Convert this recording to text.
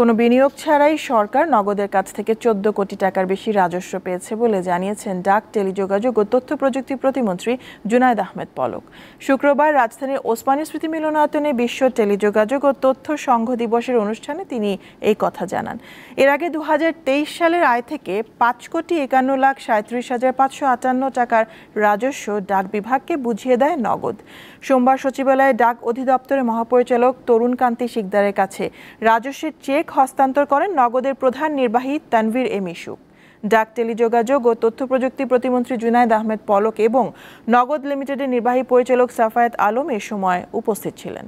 কোনো বিনিয়োগ ছাড়াই সরকার নগদের কাছ থেকে চোদ্দ কোটি টাকার বেশি রাজস্ব পেয়েছে বলে জানিয়েছেন ডাক টেলিযোগাযোগ ও তথ্য প্রযুক্তি প্রতিমন্ত্রী জুনায়দ আহমেদ পলক শুক্রবার রাজধানীর ওসমানী স্মৃতি মিলনায়তনে বিশ্ব টেলিযোগাযোগ ও তথ্য সংঘ দিবসের অনুষ্ঠানে তিনি এই কথা জানান এর আগে দু সালের আয় থেকে পাঁচ কোটি একান্ন লাখ সাঁত্রিশ হাজার পাঁচশো আটান্ন টাকার রাজস্ব ডাক বিভাগকে বুঝিয়ে দেয় নগদ সোমবার সচিবালয়ে ডাক অধিদপ্তরের মহাপরিচালক তরুণ কান্তি শিকদারের কাছে রাজস্বের চেক চেক হস্তান্তর করেন নগদের প্রধান নির্বাহী তানভীর এম ইসুক ডাক টেলিযোগাযোগ ও তথ্য প্রযুক্তি প্রতিমন্ত্রী জুনায়দ আহমেদ পলক এবং নগদ লিমিটেডের নির্বাহী পরিচালক সাফায়েত আলম এ সময় উপস্থিত ছিলেন